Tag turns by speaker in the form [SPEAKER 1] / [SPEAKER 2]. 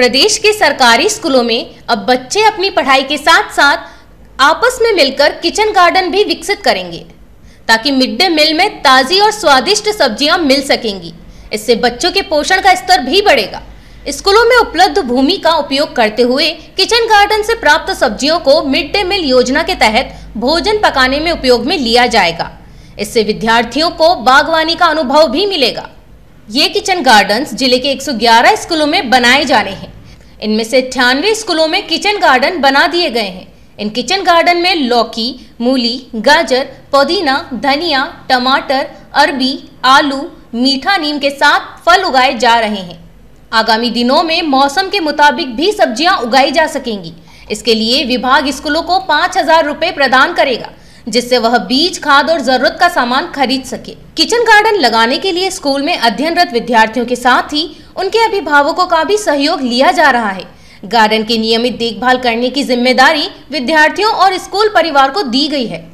[SPEAKER 1] प्रदेश के सरकारी स्कूलों में अब बच्चे अपनी पढ़ाई के साथ साथ आपस में मिलकर किचन गार्डन भी विकसित करेंगे ताकि मिड डे मील में ताज़ी और स्वादिष्ट सब्जियां मिल सकेंगी इससे बच्चों के पोषण का स्तर भी बढ़ेगा स्कूलों में उपलब्ध भूमि का उपयोग करते हुए किचन गार्डन से प्राप्त सब्जियों को मिड डे मील योजना के तहत भोजन पकाने में उपयोग में लिया जाएगा इससे विद्यार्थियों को बागवानी का अनुभव भी मिलेगा ये किचन गार्डन्स जिले के 111 स्कूलों में बनाए जाने हैं इनमें से अठानवे स्कूलों में किचन गार्डन बना दिए गए हैं इन किचन गार्डन में लौकी मूली गाजर पुदीना धनिया टमाटर अरबी आलू मीठा नीम के साथ फल उगाए जा रहे हैं आगामी दिनों में मौसम के मुताबिक भी सब्जियां उगाई जा सकेंगी इसके लिए विभाग स्कूलों को पाँच हजार रुपये प्रदान करेगा जिससे वह बीज खाद और जरूरत का सामान खरीद सके किचन गार्डन लगाने के लिए स्कूल में अध्ययनरत विद्यार्थियों के साथ ही उनके अभिभावकों का भी सहयोग लिया जा रहा है गार्डन की नियमित देखभाल करने की जिम्मेदारी विद्यार्थियों और स्कूल परिवार को दी गई है